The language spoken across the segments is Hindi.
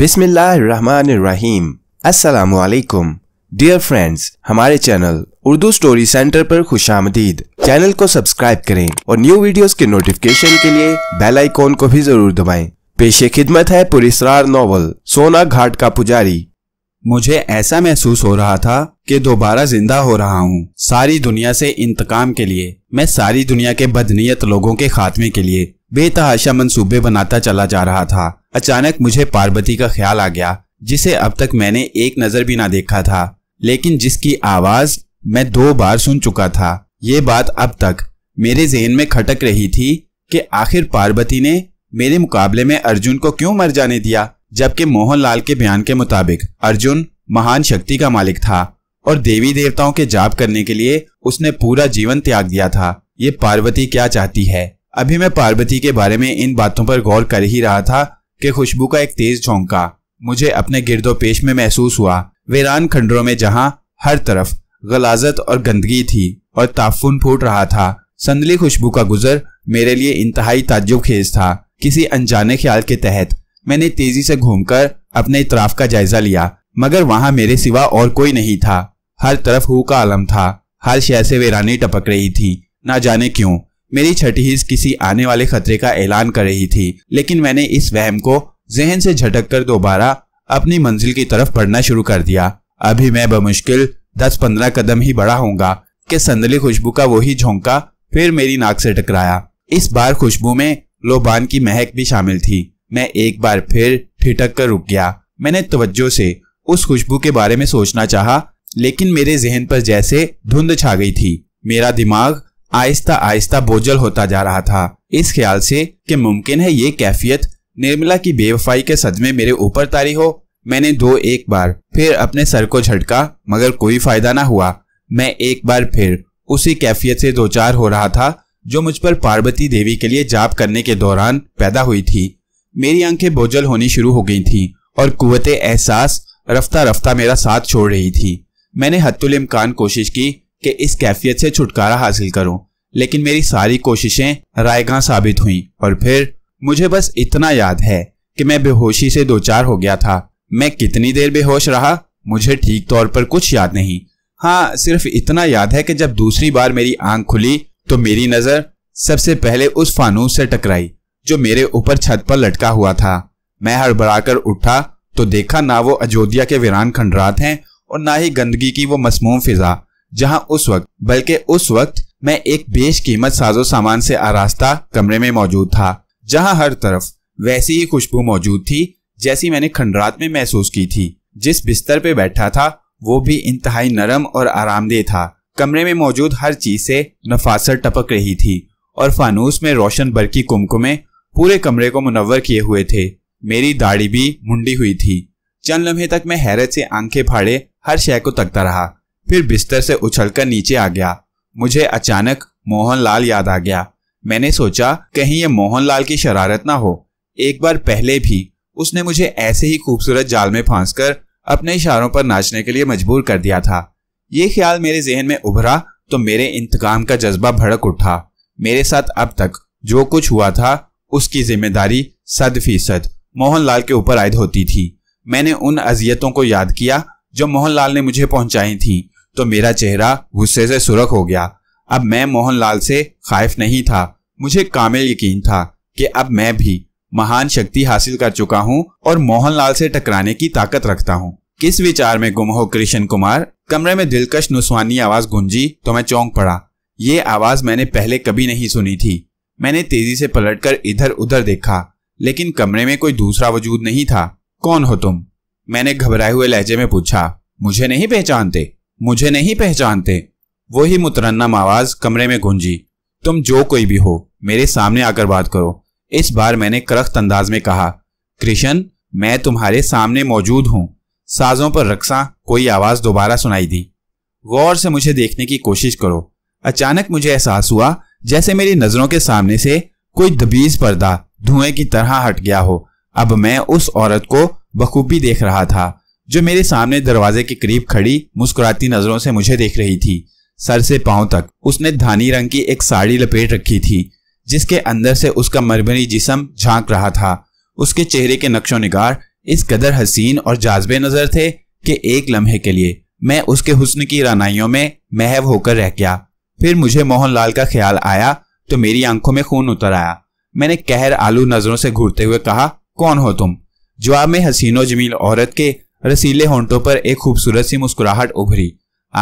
बिस्मिल्लाहिर्रहमानिर्रहीम अस्सलाम वालेकुम डियर फ्रेंड्स हमारे चैनल उर्दू स्टोरी सेंटर पर खुश आमदीद चैनल को सब्सक्राइब करें और न्यू वीडियोस के नोटिफिकेशन के लिए बेल आइकॉन को भी जरूर दबाएं। पेशे खिदमत है पुरस्रार नॉवल सोना घाट का पुजारी मुझे ऐसा महसूस हो रहा था कि दोबारा जिंदा हो रहा हूँ सारी दुनिया से इंतकाम के लिए मैं सारी दुनिया के बदनीयत लोगों के खात्मे के लिए बेतहाशा मंसूबे बनाता चला जा रहा था अचानक मुझे पार्वती का ख्याल आ गया जिसे अब तक मैंने एक नजर भी ना देखा था लेकिन जिसकी आवाज मैं दो बार सुन चुका था ये बात अब तक मेरे जहन में खटक रही थी कि आखिर पार्वती ने मेरे मुकाबले में अर्जुन को क्यों मर जाने दिया जबकि मोहनलाल के बयान के मुताबिक अर्जुन महान शक्ति का मालिक था और देवी देवताओं के जाप करने के लिए उसने पूरा जीवन त्याग दिया था ये पार्वती क्या चाहती है अभी मैं पार्वती के बारे में इन बातों पर गौर कर ही रहा था कि खुशबू का एक तेज झोंका मुझे अपने गिरदो पेश में महसूस हुआ वीरान खंडरों में जहाँ हर तरफ गलाजत और गंदगी थी और ताफुन फूट रहा था संदली खुशबू का गुजर मेरे लिए इंतहाई ताजुब खेज था किसी अनजाने ख्याल के तहत मैंने तेजी से घूमकर अपने इतराफ का जायजा लिया मगर वहाँ मेरे सिवा और कोई नहीं था हर तरफ हु का आलम था हर शहर से वीरानी टपक रही थी ना जाने क्यों मेरी छठी हिस्स किसी आने वाले खतरे का ऐलान कर रही थी लेकिन मैंने इस वहम को जहन से झटक कर दोबारा अपनी मंजिल की तरफ बढ़ना शुरू कर दिया अभी मैं बमुश्किल दस पंद्रह कदम ही बढ़ा होऊंगा कि संदली खुशबू का वही झोंका फिर मेरी नाक से टकराया इस बार खुशबू में लोबान की महक भी शामिल थी मैं एक बार फिर ठिठक कर रुक गया मैंने तवज्जो से उस खुशबू के बारे में सोचना चाहा लेकिन मेरे जहन पर जैसे धुंध छा गई थी मेरा दिमाग आहिस्ता आहिस्ता बोझल होता जा रहा था इस ख्याल से कि मुमकिन है ये कैफियत निर्मला की बेवफाई के सदमे मेरे ऊपर तारी हो मैंने दो एक बार फिर अपने सर को झटका मगर कोई फायदा ना हुआ मैं एक बार फिर उसी कैफियत से दो चार हो रहा था जो मुझ पर पार्वती देवी के लिए जाप करने के दौरान पैदा हुई थी मेरी आंखें बोझल होनी शुरू हो गई थी और कुत एहसास रफ्ता रफ्ता मेरा साथ छोड़ रही थी मैंने हतुल इम्कान कोशिश की कि इस कैफियत से छुटकारा हासिल करूं लेकिन मेरी सारी कोशिशें रायगा साबित हुईं और फिर मुझे बस इतना याद है कि मैं बेहोशी से दो चार हो गया था मैं कितनी देर बेहोश रहा मुझे ठीक तौर पर कुछ याद नहीं हाँ सिर्फ इतना याद है कि जब दूसरी बार मेरी आंख खुली तो मेरी नजर सबसे पहले उस फानूस से टकराई जो मेरे ऊपर छत पर लटका हुआ था मैं हड़बड़ाकर उठा तो देखा ना वो अयोध्या के वीरान खंडरात हैं और ना ही गंदगी की वो मसमूम फिजा जहां उस वक्त बल्कि उस वक्त मैं एक बेश कीमत साजो सामान से आरास्ता कमरे में मौजूद था जहां हर तरफ वैसी ही खुशबू मौजूद थी जैसी मैंने खंडरात में महसूस की थी जिस बिस्तर पे बैठा था वो भी इंतहाई नरम और आरामदेह था कमरे में मौजूद हर चीज से नफासत टपक रही थी और फानूस में रोशन बरकी कुमकुमे पूरे कमरे को मुनवर किए हुए थे मेरी दाढ़ी भी मुंडी हुई थी चंद लम्हे तक मैं हैरत से आंखें फाड़े हर शय को तकता रहा फिर बिस्तर से उछलकर नीचे आ गया मुझे अचानक मोहनलाल याद आ गया मैंने सोचा कहीं ये मोहनलाल की शरारत ना हो एक बार पहले भी उसने मुझे ऐसे ही खूबसूरत जाल में फांस अपने इशारों पर नाचने के लिए मजबूर कर दिया था ये ख्याल मेरे जहन में उभरा तो मेरे इंतकाम का जज्बा भड़क उठा मेरे साथ अब तक जो कुछ हुआ था उसकी जिम्मेदारी सद फीसद मोहनलाल के ऊपर आयद होती थी मैंने उन अजियतों को याद किया जो मोहनलाल ने मुझे पहुंचाई थी तो मेरा चेहरा गुस्से से सुरख हो गया अब मैं मोहनलाल से खाइफ नहीं था मुझे कामिल यकीन था कि अब मैं भी महान शक्ति हासिल कर चुका हूँ और मोहनलाल से टकराने की ताकत रखता हूँ किस विचार में गुम हो कृष्ण कुमार कमरे में दिलकश नुस्वानी आवाज गुंजी तो मैं चौंक पड़ा ये आवाज मैंने पहले कभी नहीं सुनी थी मैंने तेजी से पलटकर इधर उधर देखा लेकिन कमरे में कोई दूसरा वजूद नहीं था कौन हो तुम मैंने घबराए हुए लहजे में पूछा मुझे नहीं पहचानते मुझे नहीं पहचानते वो ही मुतरन्नम आवाज कमरे में गूंजी तुम जो कोई भी हो मेरे सामने आकर बात करो इस बार मैंने करख्त अंदाज में कहा कृष्ण मैं तुम्हारे सामने मौजूद हूं साजों पर रक्सा कोई आवाज दोबारा सुनाई दी गौर से मुझे देखने की कोशिश करो अचानक मुझे एहसास हुआ जैसे मेरी नजरों के सामने से कोई दबीज पर्दा धुएं की तरह हट गया हो अब मैं उस औरत को बखूबी देख रहा था जो मेरे सामने दरवाजे के करीब खड़ी मुस्कुराती नजरों से मुझे देख रही थी सर से पांव तक उसने धानी रंग की एक साड़ी लपेट रखी थी जिसके अंदर से उसका मरमरी जिसम झांक रहा था उसके चेहरे के नक्शो निगार इस कदर हसीन और जाजबे नजर थे कि एक लम्हे के लिए मैं उसके हुस्न की रानाइयों में महव होकर रह गया फिर मुझे मोहनलाल का ख्याल आया तो मेरी आंखों में खून उतर आया मैंने कहर आलू नजरों से घूरते हुए कहा कौन हो तुम जवाब में हसीनो जमील औरत के रसीले होंठों पर एक खूबसूरत सी मुस्कुराहट उभरी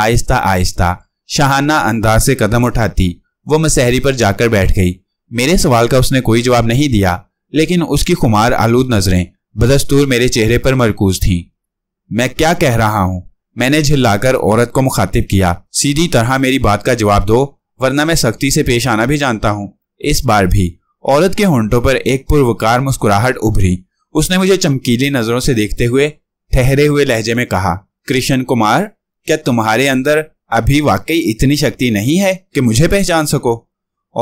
आहिस्ता आहिस्ता शाहाना अंदाज से कदम उठाती वो मसहरी पर जाकर बैठ गई मेरे सवाल का उसने कोई जवाब नहीं दिया लेकिन उसकी खुमार आलूद नजरें बदस्तूर मेरे चेहरे पर मरकूज थीं मैं क्या कह रहा हूं मैंने झिल्लाकर औरत को मुखातिब किया सीधी तरह मेरी बात का जवाब दो वरना मैं सख्ती से पेश आना भी जानता हूं इस बार भी औरत के होंठों पर एक पुरवकार मुस्कुराहट उभरी उसने मुझे चमकीली नजरों से देखते हुए ठहरे हुए लहजे में कहा कृष्ण कुमार क्या तुम्हारे अंदर अभी वाकई इतनी शक्ति नहीं है कि मुझे पहचान सको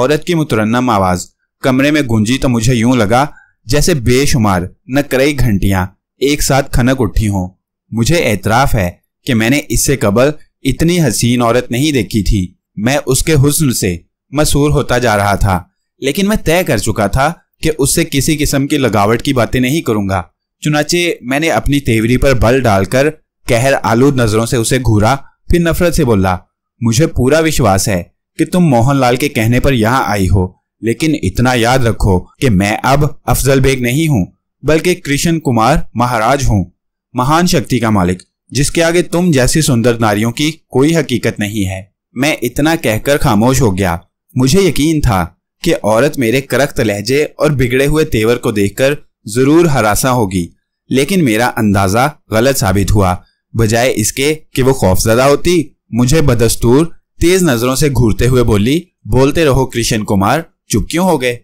औरत की मुतरन्नम आवाज कमरे में गूंजी तो मुझे यूं लगा जैसे बेशुमार न कई घंटियां एक साथ खनक उठी हों मुझे एतराफ है कि मैंने इससे कबल इतनी हसीन औरत नहीं देखी थी मैं उसके हुस्न से मसूर होता जा रहा था लेकिन मैं तय कर चुका था कि उससे किसी किस्म की लगावट की बातें नहीं करूंगा चुनाचे मैंने अपनी तेवरी पर बल डालकर कहर आलू नजरों से उसे घूरा फिर नफरत से बोला मुझे पूरा विश्वास है कि तुम मोहनलाल के कहने पर यहाँ आई हो लेकिन इतना याद रखो कि मैं अब अफजल बेग नहीं हूँ बल्कि कृष्ण कुमार महाराज हूँ महान शक्ति का मालिक जिसके आगे तुम जैसी सुंदर नारियों की कोई हकीकत नहीं है मैं इतना कहकर खामोश हो गया मुझे यकीन था कि औरत मेरे करख्त लहजे और बिगड़े हुए तेवर को देखकर जरूर हरासा होगी लेकिन मेरा अंदाजा गलत साबित हुआ बजाय इसके कि वो खौफजदा होती मुझे बदस्तूर तेज नजरों से घूरते हुए बोली बोलते रहो कृष्ण कुमार चुप क्यों हो गए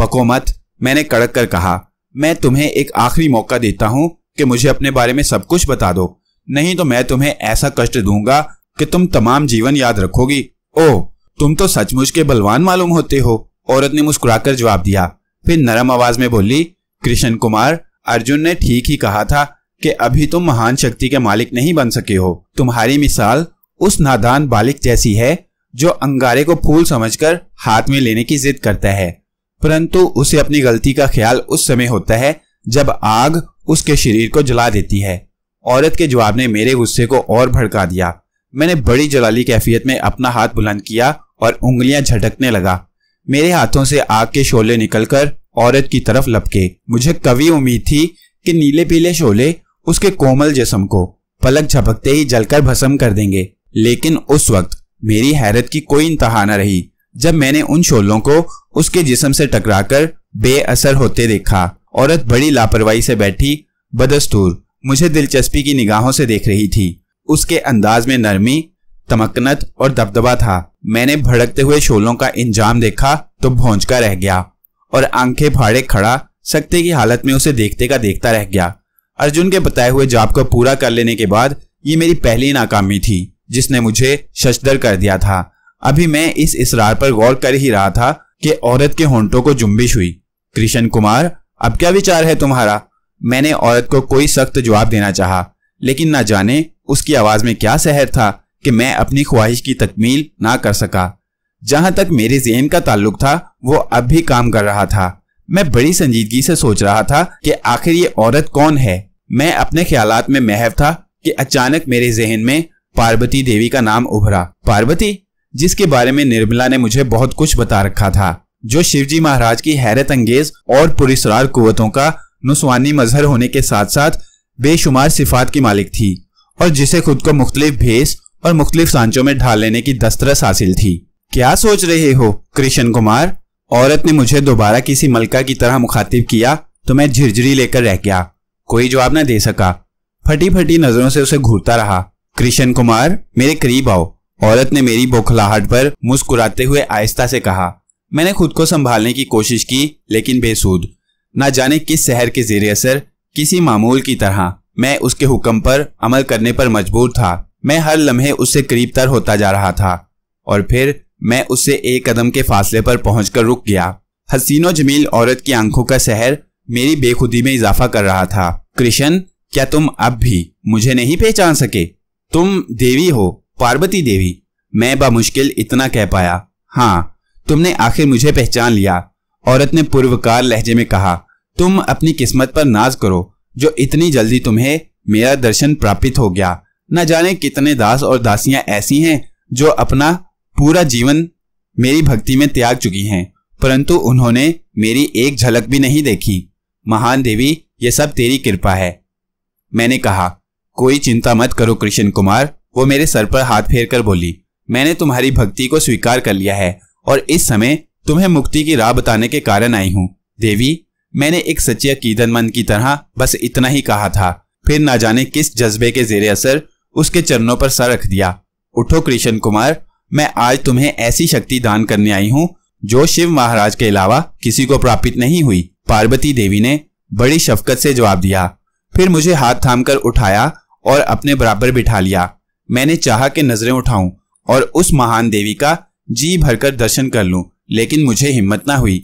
बको मत मैंने कड़क कर कहा मैं तुम्हें एक आखिरी मौका देता हूँ कि मुझे अपने बारे में सब कुछ बता दो नहीं तो मैं तुम्हें ऐसा कष्ट दूंगा कि तुम तमाम जीवन याद रखोगी ओह तुम तो सचमुच के बलवान मालूम होते हो औरत ने मुस्कुराकर जवाब दिया फिर नरम आवाज में बोली कृष्ण कुमार अर्जुन ने ठीक ही कहा था कि अभी तुम महान शक्ति के मालिक नहीं बन सके हो तुम्हारी मिसाल उस नादान बालिक जैसी है जो अंगारे को फूल समझकर हाथ में लेने की जिद करता है परंतु उसे अपनी गलती का ख्याल उस समय होता है जब आग उसके शरीर को जला देती है औरत के जवाब ने मेरे गुस्से को और भड़का दिया मैंने बड़ी जलाली कैफियत में अपना हाथ बुलंद किया और उंगलियां झटकने लगा मेरे हाथों से आग के शोले निकलकर औरत की तरफ लपके मुझे कभी उम्मीद थी कि नीले पीले शोले उसके कोमल जिसम को पलक झपकते ही जलकर भस्म कर देंगे लेकिन उस वक्त मेरी हैरत की कोई इंतहा न रही जब मैंने उन शोलों को उसके जिसम से टकराकर बेअसर होते देखा औरत बड़ी लापरवाही से बैठी बदस्तूर मुझे दिलचस्पी की निगाहों से देख रही थी उसके अंदाज में नरमी तमकनत और दबदबा था मैंने भड़कते हुए शोलों का इंजाम देखा तो भौंचका रह गया और आंखें फाड़े खड़ा सकते की हालत में उसे देखते का देखता रह गया अर्जुन के बताए हुए जाप को पूरा कर लेने के बाद ये मेरी पहली नाकामी थी जिसने मुझे शशदर कर दिया था अभी मैं इस इसरार पर गौर कर ही रहा था कि औरत के होंटों को जुम्बिश हुई कृष्ण कुमार अब क्या विचार है तुम्हारा मैंने औरत को कोई सख्त जवाब देना चाहा लेकिन ना जाने उसकी आवाज में क्या सहर था कि मैं अपनी ख्वाहिश की तकमील ना कर सका जहां तक मेरे जहन का ताल्लुक था वो अब भी काम कर रहा था मैं बड़ी संजीदगी से सोच रहा था कि आखिर ये औरत कौन है मैं अपने ख्याल में महव था कि अचानक मेरे जहन में पार्वती देवी का नाम उभरा पार्वती जिसके बारे में निर्मला ने मुझे बहुत कुछ बता रखा था जो शिवजी महाराज की हैरत अंगेज और पुरस्कार कुतों का नुस्वानी मजहर होने के साथ साथ बेशुमार सिफात की मालिक थी और जिसे खुद को मुख्तलिफ भेस और मुख्तलिफ सांचों में ढाल लेने की दस्तरस हासिल थी क्या सोच रहे हो कृष्ण कुमार औरत ने मुझे दोबारा किसी मलका की तरह मुखातिब किया तो मैं झिरझिरी लेकर रह गया कोई जवाब न दे सका फटी फटी नजरों से उसे घूरता रहा कृष्ण कुमार मेरे करीब आओ औरत ने मेरी बौखलाहट पर मुस्कुराते हुए आहिस्ता से कहा मैंने खुद को संभालने की कोशिश की लेकिन बेसूद ना जाने किस शहर के जेर असर किसी मामूल की तरह मैं उसके हुक्म पर अमल करने पर मजबूर था मैं हर लम्हे उससे करीब तर होता जा रहा था और फिर मैं उससे एक कदम के फासले पर पहुंचकर रुक गया हसीनो जमील औरत की आंखों का शहर मेरी बेखुदी में इजाफा कर रहा था कृष्ण क्या तुम अब भी मुझे नहीं पहचान सके तुम देवी हो पार्वती देवी मैं बामुश्किल इतना कह पाया हाँ तुमने आखिर मुझे पहचान लिया औरत ने पूर्वकार लहजे में कहा तुम अपनी किस्मत पर नाज करो जो इतनी जल्दी तुम्हें मेरा दर्शन प्राप्त हो गया न जाने कितने दास और दासियां ऐसी हैं जो अपना पूरा जीवन मेरी भक्ति में त्याग चुकी हैं परंतु उन्होंने मेरी एक झलक भी नहीं देखी महान देवी ये सब तेरी कृपा है मैंने कहा कोई चिंता मत करो कृष्ण कुमार वो मेरे सर पर हाथ फेर कर बोली मैंने तुम्हारी भक्ति को स्वीकार कर लिया है और इस समय तुम्हें मुक्ति की राह बताने के कारण आई हूँ देवी मैंने एक सच्चे मंद की तरह बस इतना ही कहा था फिर ना जाने किस जज्बे के जेरे असर उसके चरणों पर सर रख दिया उठो कृष्ण कुमार मैं आज तुम्हें ऐसी शक्ति दान करने आई हूँ जो शिव महाराज के अलावा किसी को प्राप्त नहीं हुई पार्वती देवी ने बड़ी शफकत से जवाब दिया फिर मुझे हाथ थामकर उठाया और अपने बराबर बिठा लिया मैंने चाहा कि नजरें उठाऊं और उस महान देवी का जी भरकर दर्शन कर लूं लेकिन मुझे हिम्मत ना हुई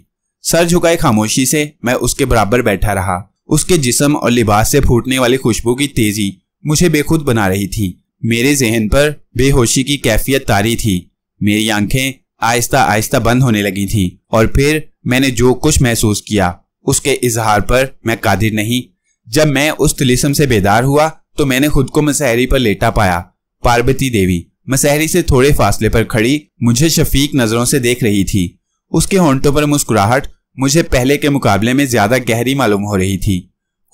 सर झुकाए खामोशी से मैं उसके बराबर बैठा रहा उसके जिसम और लिबास से फूटने वाली खुशबू की तेजी मुझे बेखुद बना रही थी मेरे जहन पर बेहोशी की कैफियत तारी थी मेरी आंखें आहिस्ता आहिस्ता बंद होने लगी थी और फिर मैंने जो कुछ महसूस किया उसके इजहार पर मैं कादिर नहीं जब मैं उस तिलिसम से बेदार हुआ तो मैंने खुद को मसहरी पर लेटा पाया पार्वती देवी मसहरी से थोड़े फासले पर खड़ी मुझे शफीक नजरों से देख रही थी उसके होंटों पर मुस्कुराहट मुझे पहले के मुकाबले में ज्यादा गहरी मालूम हो रही थी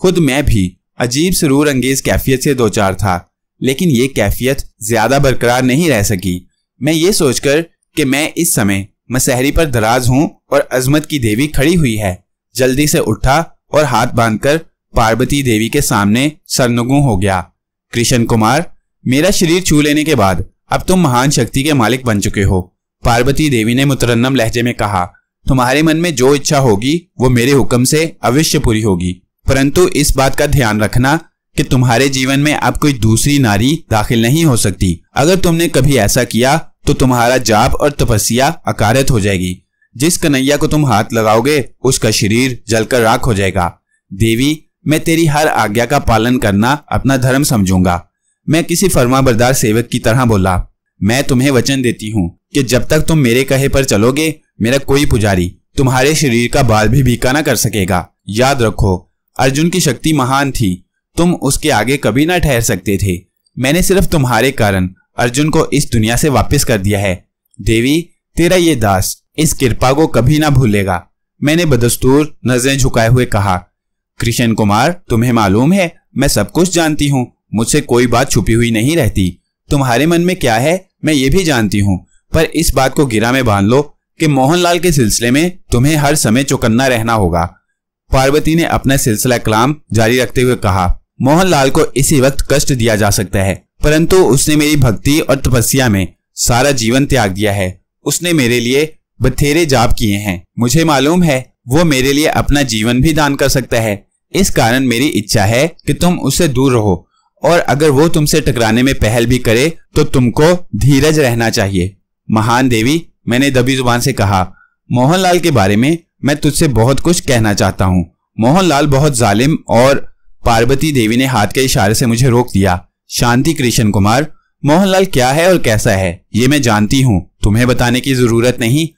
खुद मैं भी अजीब सरूर अंगेज कैफियत से दो चार था लेकिन ये कैफियत ज्यादा बरकरार नहीं रह सकी मैं ये सोचकर कि मैं इस समय मसहरी पर दराज हूँ और अजमत की देवी खड़ी हुई है जल्दी से उठा और हाथ बांधकर पार्वती देवी के सामने सरनगु हो गया कृष्ण कुमार मेरा शरीर छू लेने के बाद अब तुम महान शक्ति के मालिक बन चुके हो पार्वती देवी ने मुतरन्नम लहजे में कहा तुम्हारे मन में जो इच्छा होगी वो मेरे हुक्म से अवश्य पूरी होगी परंतु इस बात का ध्यान रखना कि तुम्हारे जीवन में अब कोई दूसरी नारी दाखिल नहीं हो सकती अगर तुमने कभी ऐसा किया तो तुम्हारा जाप और तपस्या अकारत हो जाएगी जिस कन्हैया को तुम हाथ लगाओगे उसका शरीर जलकर राख हो जाएगा देवी मैं तेरी हर आज्ञा का पालन करना अपना धर्म समझूंगा मैं किसी फर्मा बरदार सेवक की तरह बोला मैं तुम्हें वचन देती हूँ कि जब तक तुम मेरे कहे पर चलोगे मेरा कोई पुजारी तुम्हारे शरीर का बाल भी बीका ना कर सकेगा याद रखो अर्जुन की शक्ति महान थी तुम उसके आगे कभी ना ठहर सकते थे मैंने सिर्फ तुम्हारे कारण अर्जुन को इस दुनिया से वापस कर दिया है देवी तेरा ये दास इस कृपा को कभी ना भूलेगा मैंने बदस्तूर नजरें झुकाए हुए कहा कृष्ण कुमार तुम्हें मालूम है मैं सब कुछ जानती हूँ मुझसे कोई बात छुपी हुई नहीं रहती तुम्हारे मन में क्या है मैं ये भी जानती हूँ पर इस बात को गिरा में बांध लो कि मोहनलाल के सिलसिले में तुम्हें हर समय चौकन्ना रहना होगा पार्वती ने अपना सिलसिला कलाम जारी रखते हुए कहा मोहनलाल को इसी वक्त कष्ट दिया जा सकता है परंतु उसने मेरी भक्ति और तपस्या में सारा जीवन त्याग दिया है उसने मेरे लिए बथेरे जाप किए हैं मुझे मालूम है वो मेरे लिए अपना जीवन भी दान कर सकता है इस कारण मेरी इच्छा है कि तुम उससे दूर रहो और अगर वो तुमसे टकराने में पहल भी करे तो तुमको धीरज रहना चाहिए महान देवी मैंने दबी जुबान से कहा मोहनलाल के बारे में मैं तुझसे बहुत कुछ कहना चाहता हूँ मोहनलाल बहुत जालिम और पार्वती देवी ने हाथ के इशारे से मुझे रोक दिया शांति कृष्ण कुमार मोहनलाल क्या है और कैसा है ये मैं जानती हूँ तुम्हें बताने की जरूरत नहीं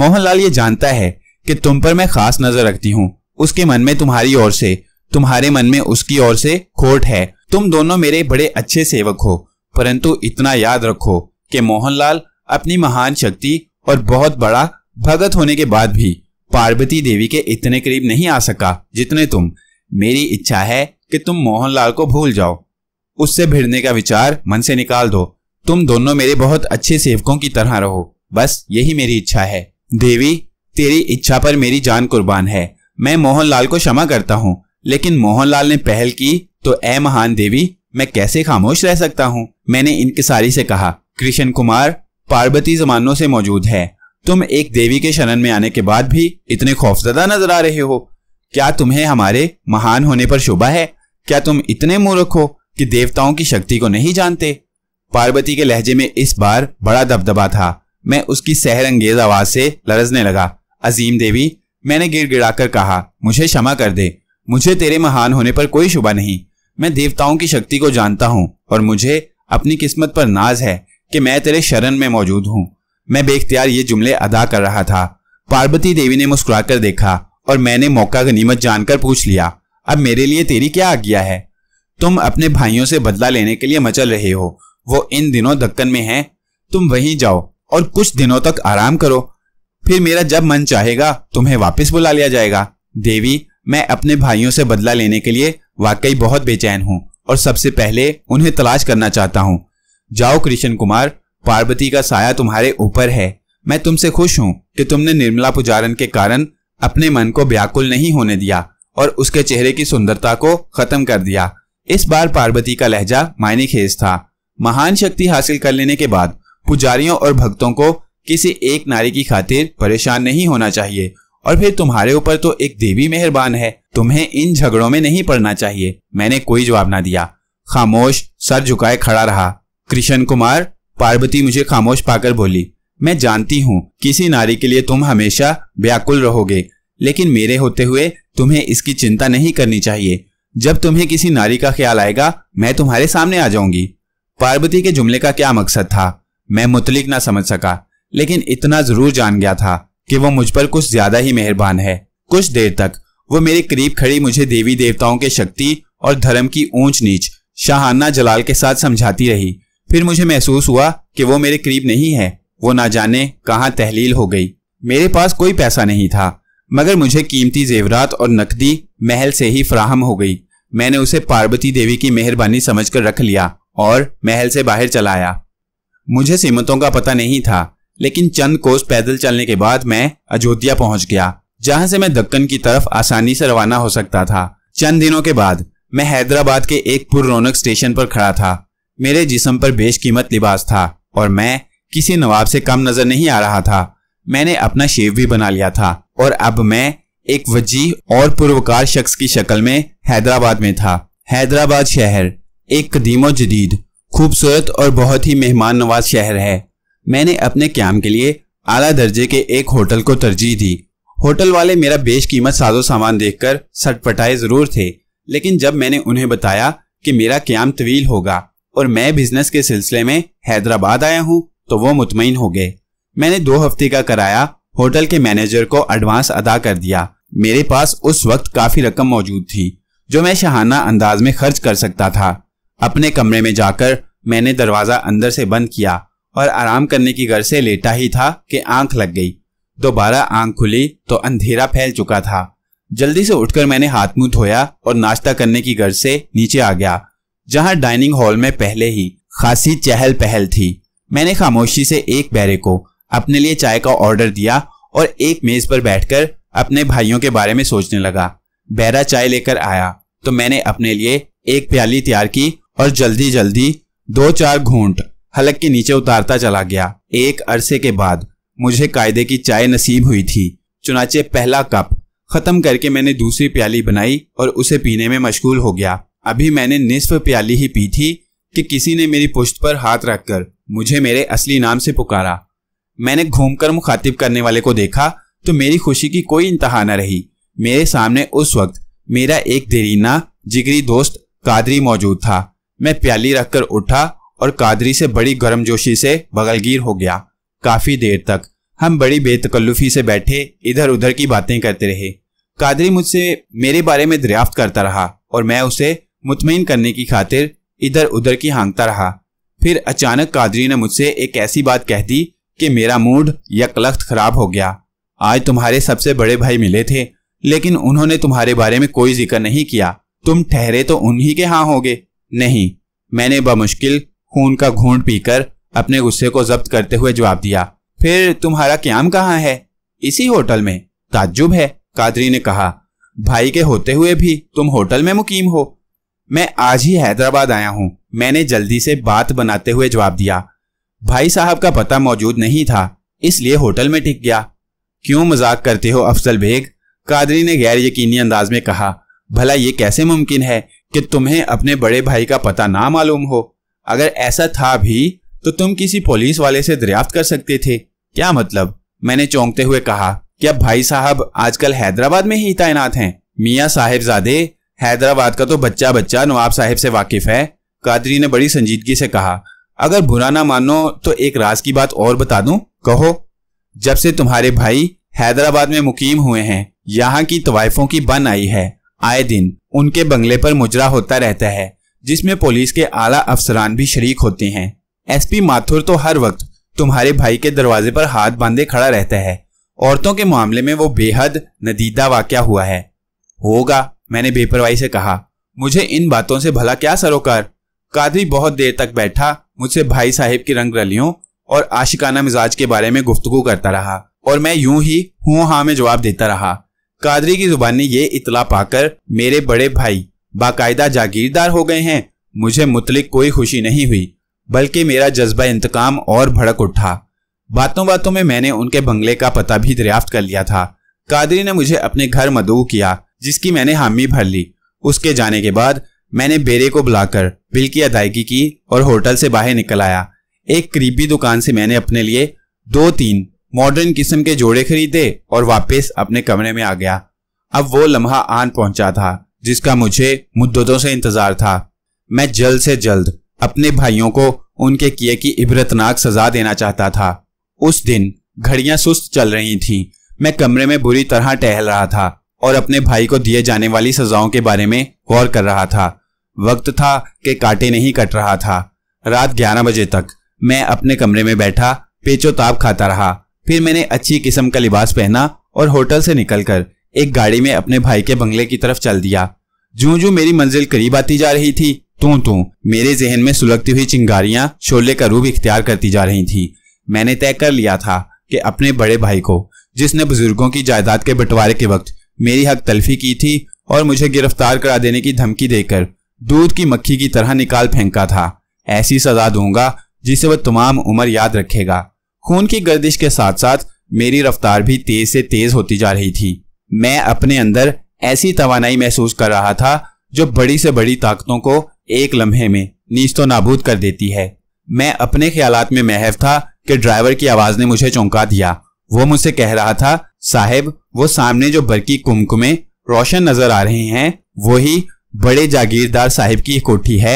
मोहनलाल ये जानता है कि तुम पर मैं खास नजर रखती हूँ उसके मन में तुम्हारी ओर से तुम्हारे मन में उसकी ओर से खोट है तुम दोनों मेरे बड़े अच्छे सेवक हो परंतु इतना याद रखो कि मोहनलाल अपनी महान शक्ति और बहुत बड़ा भगत होने के बाद भी पार्वती देवी के इतने करीब नहीं आ सका जितने तुम मेरी इच्छा है कि तुम मोहनलाल को भूल जाओ उससे भिड़ने का विचार मन से निकाल दो तुम दोनों मेरे बहुत अच्छे सेवकों की तरह रहो बस यही मेरी इच्छा है देवी तेरी इच्छा पर मेरी जान कुर्बान है मैं मोहनलाल को क्षमा करता हूँ लेकिन मोहनलाल ने पहल की तो ऐ महान देवी मैं कैसे खामोश रह सकता हूँ मैंने इनकिसारी से कहा कृष्ण कुमार पार्वती जमानों से मौजूद है तुम एक देवी के शरण में आने के बाद भी इतने खौफजदा नजर आ रहे हो क्या तुम्हें हमारे महान होने पर शोभा है क्या तुम इतने मूर्ख हो कि देवताओं की शक्ति को नहीं जानते पार्वती के लहजे में इस बार बड़ा दबदबा था मैं उसकी सहरंगेज आवाज से लरजने लगा अजीम देवी मैंने गिड़गिड़ाकर कहा मुझे क्षमा कर दे मुझे तेरे महान होने पर कोई शुभा नहीं मैं देवताओं की शक्ति को जानता हूँ और मुझे अपनी किस्मत पर नाज है कि मैं तेरे शरण में मौजूद हूँ मैं बेख्तियार ये जुमले अदा कर रहा था पार्वती देवी ने मुस्कुराकर देखा और मैंने मौका गनीमत जानकर पूछ लिया अब मेरे लिए तेरी क्या आज्ञा है तुम अपने भाइयों से बदला लेने के लिए मचल रहे हो वो इन दिनों दक्कन में है तुम वहीं जाओ और कुछ दिनों तक आराम करो फिर मेरा जब मन चाहेगा तुम्हें वापस बुला लिया जाएगा देवी मैं अपने भाइयों से बदला लेने के लिए वाकई बहुत बेचैन हूँ और सबसे पहले उन्हें तलाश करना चाहता हूँ जाओ कृष्ण कुमार पार्वती का साया तुम्हारे ऊपर है मैं तुमसे खुश हूँ कि तुमने निर्मला पुजारण के कारण अपने मन को व्याकुल नहीं होने दिया और उसके चेहरे की सुंदरता को खत्म कर दिया इस बार पार्वती का लहजा मायने खेज था महान शक्ति हासिल कर लेने के बाद पुजारियों और भक्तों को किसी एक नारी की खातिर परेशान नहीं होना चाहिए और फिर तुम्हारे ऊपर तो एक देवी मेहरबान है तुम्हें इन झगड़ों में नहीं पड़ना चाहिए मैंने कोई जवाब ना दिया खामोश सर झुकाए खड़ा रहा कृष्ण कुमार पार्वती मुझे खामोश पाकर बोली मैं जानती हूँ किसी नारी के लिए तुम हमेशा व्याकुल रहोगे लेकिन मेरे होते हुए तुम्हें इसकी चिंता नहीं करनी चाहिए जब तुम्हें किसी नारी का ख्याल आएगा मैं तुम्हारे सामने आ जाऊंगी पार्वती के जुमले का क्या मकसद था मैं मुतलिक ना समझ सका लेकिन इतना जरूर जान गया था कि वो मुझ पर कुछ ज्यादा ही मेहरबान है कुछ देर तक वो मेरे करीब खड़ी मुझे देवी देवताओं के शक्ति और धर्म की ऊंच नीच शाहाना जलाल के साथ समझाती रही फिर मुझे महसूस हुआ कि वो मेरे करीब नहीं है वो ना जाने कहा तहलील हो गई मेरे पास कोई पैसा नहीं था मगर मुझे कीमती जेवरात और नकदी महल से ही फ्राहम हो गई मैंने उसे पार्वती देवी की मेहरबानी समझकर रख लिया और महल से बाहर चलाया मुझे सीमतों का पता नहीं था लेकिन चंद कोस पैदल चलने के बाद मैं अयोध्या पहुंच गया जहां से मैं दक्कन की तरफ आसानी से रवाना हो सकता था चंद दिनों के बाद मैं हैदराबाद के एक पुर रौनक स्टेशन पर खड़ा था मेरे जिसम पर बेशकीमत लिबास था और मैं किसी नवाब से कम नजर नहीं आ रहा था मैंने अपना शेव भी बना लिया था और अब मैं एक वजीह और पुरवकार शख्स की शक्ल में हैदराबाद में था हैदराबाद शहर एक कदीमो जदीद खूबसूरत और बहुत ही मेहमान नवाज शहर है मैंने अपने क्याम के लिए आला दर्जे के एक होटल को तरजीह दी होटल वाले मेरा कीमत साजो सामान देखकर सटपटाए जरूर थे लेकिन जब मैंने उन्हें बताया कि मेरा क्याम तवील होगा और मैं बिजनेस के सिलसिले में हैदराबाद आया हूँ तो वो मुतमिन हो गए मैंने दो हफ्ते का कराया होटल के मैनेजर को एडवांस अदा कर दिया मेरे पास उस वक्त काफी रकम मौजूद थी जो मैं शहाना अंदाज में खर्च कर सकता था अपने कमरे में जाकर मैंने दरवाजा अंदर से बंद किया और आराम करने की घर से लेटा ही था कि आंख लग गई दोबारा आंख खुली तो अंधेरा फैल चुका था जल्दी से उठकर मैंने हाथ मुंह धोया और नाश्ता करने की घर से नीचे आ गया जहां डाइनिंग हॉल में पहले ही खासी चहल पहल थी मैंने खामोशी से एक बैरे को अपने लिए चाय का ऑर्डर दिया और एक मेज पर बैठकर अपने भाइयों के बारे में सोचने लगा बैरा चाय लेकर आया तो मैंने अपने लिए एक प्याली तैयार की और जल्दी जल्दी दो चार घूंट हलक के नीचे उतारता चला गया एक अरसे के बाद मुझे कायदे की चाय नसीब हुई थी चुनाचे पहला कप खत्म करके मैंने दूसरी प्याली बनाई और उसे पीने में मशगूल हो गया अभी मैंने निसफ प्याली ही पी थी कि किसी ने मेरी पुश्त पर हाथ रखकर मुझे मेरे असली नाम से पुकारा मैंने घूमकर मुखातिब करने वाले को देखा तो मेरी खुशी की कोई इंतहा न रही मेरे सामने उस वक्त मेरा एक देरीना जिगरी दोस्त कादरी मौजूद था मैं प्याली रखकर उठा और कादरी से बड़ी गर्मजोशी से बगलगीर हो गया काफी देर तक हम बड़ी बेतकल्लुफी से बैठे इधर उधर की बातें करते रहे कादरी मुझसे मेरे बारे में दरियाफ्त करता रहा और मैं उसे मुतमिन करने की खातिर इधर उधर की हाँगता रहा फिर अचानक कादरी ने मुझसे एक ऐसी बात कह दी कि मेरा मूड यकलख्त खराब हो गया आज तुम्हारे सबसे बड़े भाई मिले थे लेकिन उन्होंने तुम्हारे बारे में कोई जिक्र नहीं किया तुम ठहरे तो उन्हीं के हाँ होगे नहीं मैंने बमुश्किल खून का घूंट पीकर अपने गुस्से को जब्त करते हुए जवाब दिया फिर तुम्हारा क्याम कहाँ है इसी होटल में ताज्जुब है कादरी ने कहा भाई के होते हुए भी तुम होटल में मुकीम हो मैं आज ही हैदराबाद आया हूँ मैंने जल्दी से बात बनाते हुए जवाब दिया भाई साहब का पता मौजूद नहीं था इसलिए होटल में टिक गया क्यों मजाक करते हो अफजल बेग कादरी ने गैर यकीनी अंदाज में कहा भला ये कैसे मुमकिन है कि तुम्हें अपने बड़े भाई का पता ना मालूम हो अगर ऐसा था भी तो तुम किसी पुलिस वाले से दरियाफ्त कर सकते थे क्या मतलब मैंने चौंकते हुए कहा क्या भाई साहब आजकल हैदराबाद में ही तैनात हैं मियाँ साहेबजादे हैदराबाद का तो बच्चा बच्चा नवाब साहेब से वाकिफ है कादरी ने बड़ी संजीदगी से कहा अगर बुरा ना मानो तो एक राज की बात और बता दूं कहो जब से तुम्हारे भाई हैदराबाद में मुकीम हुए हैं यहाँ की तवायफों की बन आई है आए दिन उनके बंगले पर मुजरा होता रहता है जिसमें पुलिस के आला अफसरान भी शरीक होते हैं एसपी माथुर तो हर वक्त तुम्हारे भाई के दरवाजे पर हाथ बांधे खड़ा रहता है औरतों के मामले में वो बेहद नदीदा वाक्य हुआ है होगा मैंने बेपरवाही से कहा मुझे इन बातों से भला क्या सरोकार कादरी बहुत देर तक बैठा मुझसे भाई साहिब की रंग रलियों और आशिकाना मिजाज के बारे में गुफ्तगु करता रहा और मैं यूं ही हूँ हाँ में जवाब देता रहा कादरी की जुबान ने ये इतला पाकर मेरे बड़े भाई बाकायदा जागीरदार हो गए हैं मुझे मुतलिक कोई खुशी नहीं हुई बल्कि मेरा जज्बा इंतकाम और भड़क उठा बातों बातों में मैंने उनके बंगले का पता भी दरियाफ्त कर लिया था कादरी ने मुझे अपने घर मदू किया जिसकी मैंने हामी भर ली उसके जाने के बाद मैंने बेरे को बुलाकर बिल की अदायगी की और होटल से बाहर निकल आया एक करीबी दुकान से मैंने अपने लिए दो तीन मॉडर्न किस्म के जोड़े खरीदे और वापस अपने कमरे में आ गया अब वो लम्हा आन पहुंचा था जिसका मुझे मुद्दतों से इंतजार था मैं जल्द से जल्द अपने भाइयों को उनके किए की इबरतनाक सजा देना चाहता था उस दिन घड़ियां सुस्त चल रही थीं। मैं कमरे में बुरी तरह टहल रहा था और अपने भाई को दिए जाने वाली सजाओं के बारे में गौर कर रहा था वक्त था कि कांटे नहीं कट रहा था रात ग्यारह बजे तक मैं अपने कमरे में बैठा पेचो ताप खाता रहा फिर मैंने अच्छी किस्म का लिबास पहना और होटल से निकलकर एक गाड़ी में अपने भाई के बंगले की तरफ चल दिया जू जू मेरी मंजिल करीब आती जा रही थी तू तू मेरे जहन में सुलगती हुई चिंगारियां शोले का रूप इख्तियार करती जा रही थी मैंने तय कर लिया था कि अपने बड़े भाई को जिसने बुजुर्गों की जायदाद के बंटवारे के वक्त मेरी हक तलफी की थी और मुझे गिरफ्तार करा देने की धमकी देकर दूध की मक्खी की तरह निकाल फेंका था ऐसी सजा दूंगा जिसे वह तमाम उम्र याद रखेगा खून की गर्दिश के साथ साथ मेरी रफ्तार भी तेज से तेज होती जा रही थी मैं अपने अंदर ऐसी तवानाई महसूस कर रहा था जो बड़ी से बड़ी ताकतों को एक लम्हे में नीचतो नाबूद कर देती है मैं अपने ख्यालात में महव था कि ड्राइवर की आवाज ने मुझे चौंका दिया वो मुझसे कह रहा था साहेब वो सामने जो बरकी कुमकुमे रोशन नजर आ रहे हैं वो ही बड़े जागीरदार साहिब की कोठी है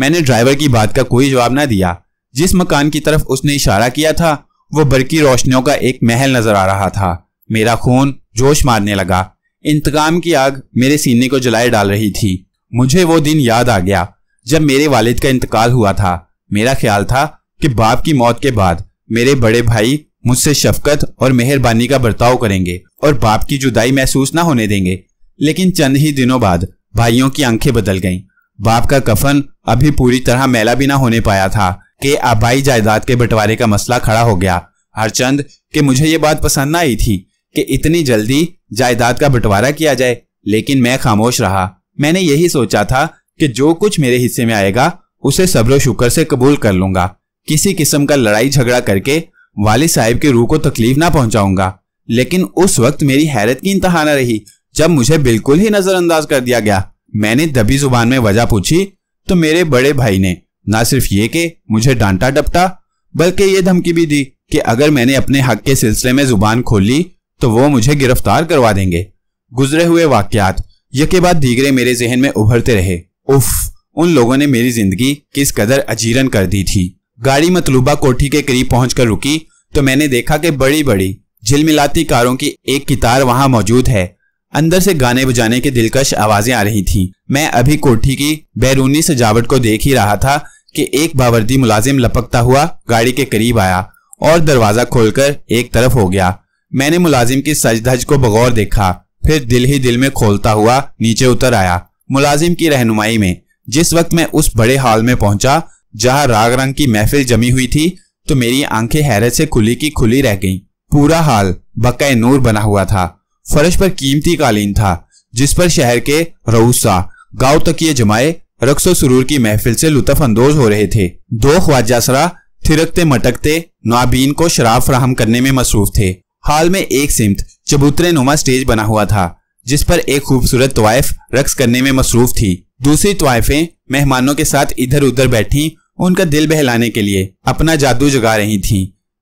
मैंने ड्राइवर की बात का कोई जवाब ना दिया जिस मकान की तरफ उसने इशारा किया था वो बरकी रोशनियों का एक महल नजर आ रहा था मेरा खून जोश मारने लगा इंतकाम की आग मेरे सीने को जलाए डाल रही थी मुझे वो दिन याद आ गया जब मेरे वालिद का इंतकाल हुआ था मेरा ख्याल था कि बाप की मौत के बाद मेरे बड़े भाई मुझसे शफकत और मेहरबानी का बर्ताव करेंगे और बाप की जुदाई महसूस ना होने देंगे लेकिन चंद ही दिनों बाद भाइयों की आंखें बदल गईं। बाप का कफन अभी पूरी तरह मेला भी ना होने पाया था कि आबाई जायदाद के बंटवारे का मसला खड़ा हो गया हरचंद के मुझे ये बात पसंद आई थी कि इतनी जल्दी जायदाद का बंटवारा किया जाए लेकिन मैं खामोश रहा मैंने यही सोचा था कि जो कुछ मेरे हिस्से में आएगा उसे सब्र शुक्र से कबूल कर लूंगा किसी किस्म का लड़ाई झगड़ा करके वाले साहिब के रूह को तकलीफ ना पहुंचाऊंगा लेकिन उस वक्त मेरी हैरत की इंतहा न रही जब मुझे बिल्कुल ही नजरअंदाज कर दिया गया मैंने दबी जुबान में वजह पूछी तो मेरे बड़े भाई ने ना सिर्फ ये के मुझे डांटा डपटा बल्कि ये धमकी भी दी कि अगर मैंने अपने हक के सिलसिले में जुबान खोली तो वो मुझे गिरफ्तार करवा देंगे गुजरे हुए वाक्यात यके बाद दीगरे मेरे जहन में उभरते रहे उफ उन लोगों ने मेरी जिंदगी किस कदर अजीरन कर दी थी गाड़ी मतलूबा कोठी के करीब पहुंचकर रुकी तो मैंने देखा कि बड़ी बड़ी झिलमिलाती कारों की एक कितार वहां मौजूद है अंदर से गाने बजाने की दिलकश आवाजें आ रही थी मैं अभी कोठी की बैरूनी सजावट को देख ही रहा था कि एक बावर्दी मुलाजिम लपकता हुआ गाड़ी के करीब आया और दरवाजा खोलकर एक तरफ हो गया मैंने मुलाजिम की सज धज को बगौर देखा फिर दिल ही दिल में खोलता हुआ नीचे उतर आया मुलाजिम की रहनुमाई में जिस वक्त मैं उस बड़े हॉल में पहुंचा जहां राग रंग की महफिल जमी हुई थी तो मेरी आंखें हैरत से खुली की खुली रह गईं। पूरा हाल बकाए नूर बना हुआ था फर्श पर कीमती कालीन था जिस पर शहर के रऊसा गांव ये जमाए रक्सो सुरूर की महफिल से लुत्फ अंदोज हो रहे थे दो ख्वाजासरा थिरकते मटकते नाबीन को शराब फ्राहम करने में मसरूफ थे हाल में एक सिमत चबूतरे नुमा स्टेज बना हुआ था जिस पर एक खूबसूरत तवाइफ रक्स करने में मसरूफ थी दूसरी तवाइफे मेहमानों के साथ इधर उधर बैठी उनका दिल बहलाने के लिए अपना जादू जगा रही थी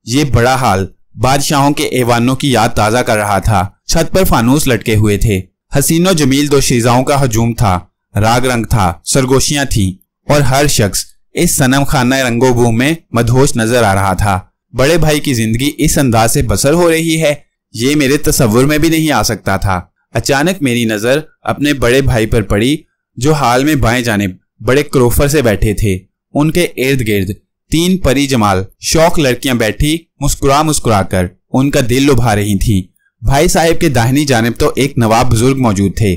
ये बड़ा हाल बादशाहों के एवानों की याद ताज़ा कर रहा था छत पर फानूस लटके हुए थे हसीनो जमील दो शीजाओं का हजूम था राग रंग था सरगोशियां थी और हर शख्स इस सनम खाना रंगोबू में मधोश नजर आ रहा था बड़े भाई की जिंदगी इस अंदाज से बसर हो रही है ये मेरे तस्वुर में भी नहीं आ सकता था अचानक मेरी नजर अपने बड़े भाई पर पड़ी जो हाल में बाएं जाने बड़े क्रोफर से बैठे थे उनके इर्द गिर्द तीन परी जमाल शौक लड़कियां बैठी मुस्कुरा मुस्कुरा कर उनका दिल लुभा रही थी भाई साहब के दाहिनी जानब तो एक नवाब बुजुर्ग मौजूद थे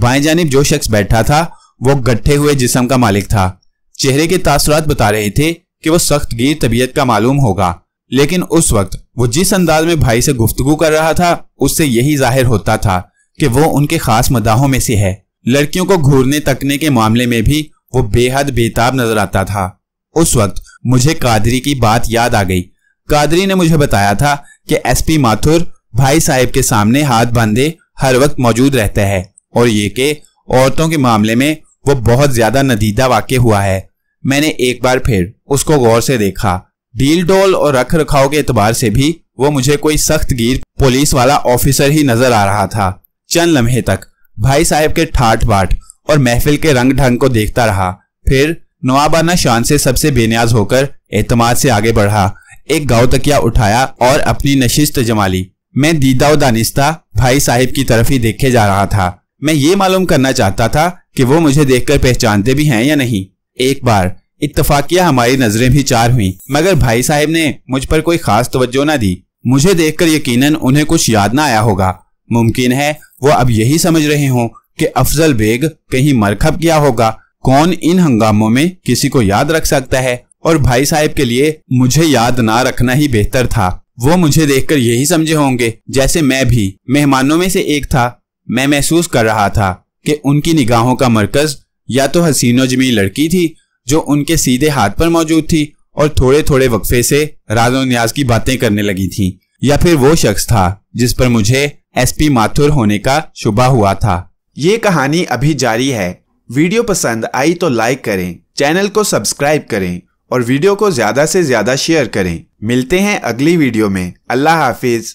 बाएं जानब जो शख्स बैठा था वो गट्ठे हुए जिसम का मालिक था चेहरे के तासरात बता रहे थे कि वो सख्त गिर तबीयत का मालूम होगा लेकिन उस वक्त वो जिस अंदाज में भाई से गुफ्तगु कर रहा था उससे यही जाहिर होता था कि वो उनके खास मदाहों में से है लड़कियों को घूरने तकने के मामले में भी वो बेहद बेताब नजर आता था उस वक्त मुझे कादरी की बात याद आ गई कादरी ने मुझे बताया था कि एसपी माथुर भाई साहब के सामने हाथ बांधे हर वक्त मौजूद रहता है और ये के औरतों के मामले में वो बहुत ज्यादा नदीदा वाक़ हुआ है मैंने एक बार फिर उसको गौर से देखा डील डोल और रख रखाव के एतबार से भी वो मुझे कोई सख्त गिर पुलिस वाला ऑफिसर ही नजर आ रहा था चंद लम्हे तक भाई साहब के ठाट बाट और महफिल के रंग ढंग को देखता रहा फिर नवाबाना शान से सबसे बेनियाज होकर एतम से आगे बढ़ा एक गाँव तकिया उठाया और अपनी नशिस्त जमा ली मैं दीदा और दानिस्ता भाई साहिब की तरफ ही देखे जा रहा था मैं ये मालूम करना चाहता था कि वो मुझे देखकर पहचानते भी हैं या नहीं एक बार इतफाकिया हमारी नजरें भी चार हुई मगर भाई साहिब ने मुझ पर कोई खास तवज्जो ना दी मुझे देखकर यकीनन उन्हें कुछ याद ना आया होगा मुमकिन है वो अब यही समझ रहे हों कि अफजल बेग कहीं मरखब किया होगा कौन इन हंगामों में किसी को याद रख सकता है और भाई साहिब के लिए मुझे याद ना रखना ही बेहतर था वो मुझे देखकर यही समझे होंगे जैसे मैं भी मेहमानों में से एक था मैं महसूस कर रहा था कि उनकी निगाहों का मरकज या तो हसीनो जमी लड़की थी जो उनके सीधे हाथ पर मौजूद थी और थोड़े थोड़े वक्फे से राजो न्याज की बातें करने लगी थी या फिर वो शख्स था जिस पर मुझे एसपी माथुर होने का शुभा हुआ था ये कहानी अभी जारी है वीडियो पसंद आई तो लाइक करें चैनल को सब्सक्राइब करें और वीडियो को ज़्यादा से ज़्यादा शेयर करें मिलते हैं अगली वीडियो में अल्लाह हाफिज़